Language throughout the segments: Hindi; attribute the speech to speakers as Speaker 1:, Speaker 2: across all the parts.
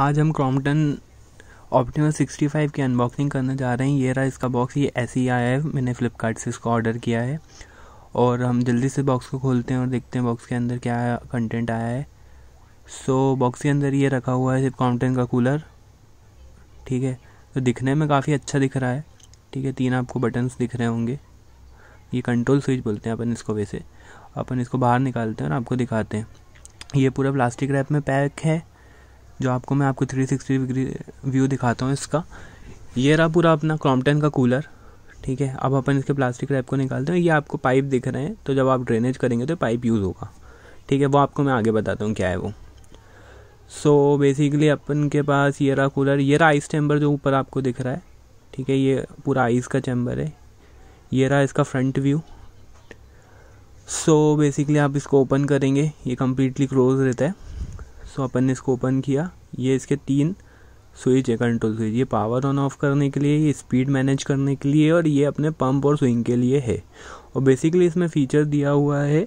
Speaker 1: आज हम क्रॉम्पटन सिक्सटी 65 की अनबॉक्सिंग करना जा रहे हैं ये रहा इसका बॉक्स ये ऐसे ही आया है मैंने फ्लिपकार्ट से इसको ऑर्डर किया है और हम जल्दी से बॉक्स को खोलते हैं और देखते हैं बॉक्स के अंदर क्या कंटेंट आया है सो so, बॉक्स के अंदर ये रखा हुआ है सिर्फ क्रॉम्पटन का कूलर ठीक है तो दिखने में काफ़ी अच्छा दिख रहा है ठीक है तीन आपको बटन्स दिख रहे होंगे ये कंट्रोल स्विच बोलते हैं अपन इसको वैसे अपन इसको बाहर निकालते हैं और आपको दिखाते हैं ये पूरा प्लास्टिक रैप में पैक है जो आपको मैं आपको 360 डिग्री व्यू दिखाता हूँ इसका ये रहा पूरा अपना क्रॉम्पटन का कूलर ठीक है अब अपन इसके प्लास्टिक रैप को निकालते हैं ये आपको पाइप दिख रहे हैं तो जब आप ड्रेनेज करेंगे तो पाइप यूज़ होगा ठीक है वो आपको मैं आगे बताता हूँ क्या है वो सो so, बेसिकली अपन के पास ये रहा कूलर ये रहा आइस चैम्बर जो ऊपर आपको दिख रहा है ठीक है ये पूरा आइस का चैम्बर है ये रहा इसका front view so so, basically आप इसको ओपन करेंगे ये कम्प्लीटली क्लोज रहता है सो अपन ने इसको ओपन किया ये इसके तीन स्विच है कंट्रोल स्विच ये पावर ऑन ऑफ करने के लिए ये स्पीड मैनेज करने के लिए और ये अपने पंप और स्विंग के लिए है और बेसिकली इसमें फीचर दिया हुआ है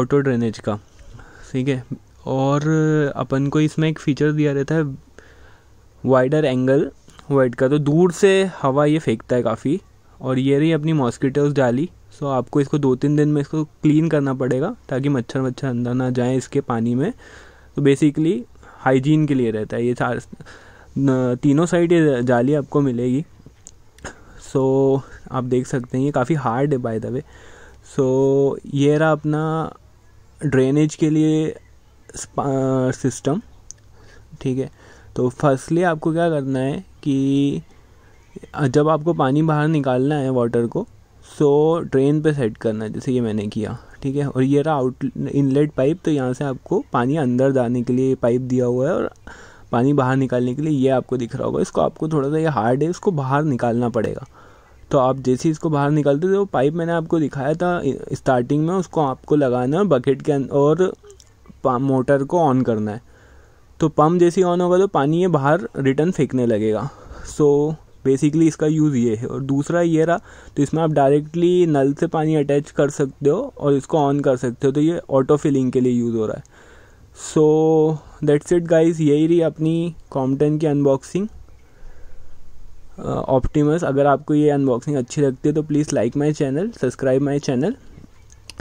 Speaker 1: ऑटो ड्रेनेज का ठीक है और अपन को इसमें एक फ़ीचर दिया रहता है वाइडर एंगल वाइड का तो दूर से हवा ये फेंकता है काफ़ी और ये रही अपनी मॉस्किटोज डाली सो आपको इसको दो तीन दिन में इसको क्लीन करना पड़ेगा ताकि मच्छर मच्छर अंदर ना जाए इसके पानी में तो बेसिकली हाइजीन के लिए रहता है ये चार तीनों साइड ये जाली आपको मिलेगी सो so, आप देख सकते हैं ये काफ़ी हार्ड है बाय द वे सो ये रहा अपना ड्रेनेज के लिए सिस्टम ठीक है तो फर्स्टली आपको क्या करना है कि जब आपको पानी बाहर निकालना है वाटर को सो ड्रेन पे सेट करना है जैसे ये मैंने किया ठीक है और ये रहा आउट इनलेट पाइप तो यहाँ से आपको पानी अंदर जाने के लिए पाइप दिया हुआ है और पानी बाहर निकालने के लिए ये आपको दिख रहा होगा इसको आपको थोड़ा सा ये हार्ड है इसको बाहर निकालना पड़ेगा तो आप जैसे इसको बाहर निकालते थे वो पाइप मैंने आपको दिखाया था स्टार्टिंग में उसको आपको लगाना है बकेट के अं, और मोटर को ऑन करना है तो पम्प जैसे ऑन होगा तो पानी ये बाहर रिटर्न फेंकने लगेगा सो so, बेसिकली इसका यूज़ ये है और दूसरा ये रहा तो इसमें आप डायरेक्टली नल से पानी अटैच कर सकते हो और इसको ऑन कर सकते हो तो ये ऑटो फिलिंग के लिए यूज़ हो रहा है सो दैट्स इट गाइस यही रही अपनी कॉम्पटन की अनबॉक्सिंग ऑप्टिमस अगर आपको ये अनबॉक्सिंग अच्छी लगती है तो please like my channel subscribe my channel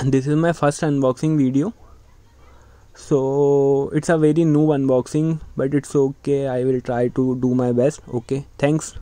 Speaker 1: this is my first unboxing video so it's a very new unboxing but it's okay I will try to do my best okay thanks